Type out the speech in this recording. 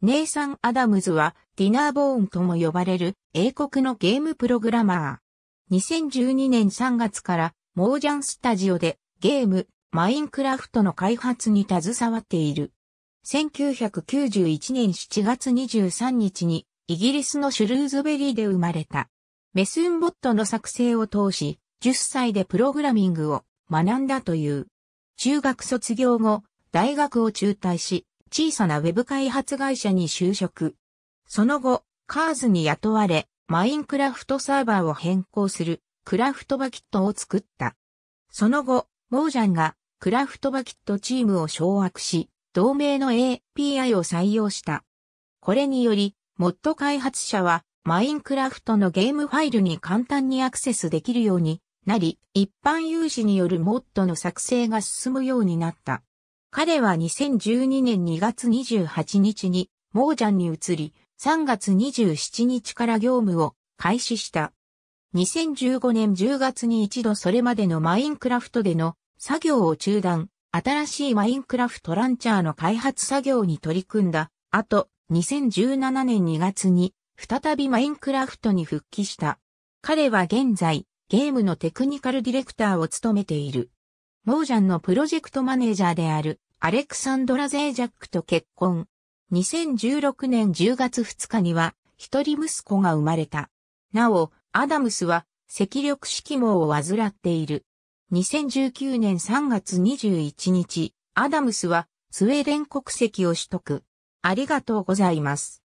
ネイサン・アダムズはディナーボーンとも呼ばれる英国のゲームプログラマー。2012年3月からモージャンスタジオでゲーム、マインクラフトの開発に携わっている。1991年7月23日にイギリスのシュルーズベリーで生まれた。メスンボットの作成を通し、10歳でプログラミングを学んだという。中学卒業後、大学を中退し、小さなウェブ開発会社に就職。その後、カーズに雇われ、マインクラフトサーバーを変更する、クラフトバキットを作った。その後、モージャンが、クラフトバキットチームを掌握し、同盟の API を採用した。これにより、モッド開発者は、マインクラフトのゲームファイルに簡単にアクセスできるようになり、一般有志によるモッドの作成が進むようになった。彼は2012年2月28日に、モージャンに移り、3月27日から業務を開始した。2015年10月に一度それまでのマインクラフトでの作業を中断、新しいマインクラフトランチャーの開発作業に取り組んだ。あと、2017年2月に、再びマインクラフトに復帰した。彼は現在、ゲームのテクニカルディレクターを務めている。モージャンのプロジェクトマネージャーであるアレクサンドラ・ゼイジャックと結婚。2016年10月2日には一人息子が生まれた。なお、アダムスは赤力色盲を患っている。2019年3月21日、アダムスはスウェーデン国籍を取得。ありがとうございます。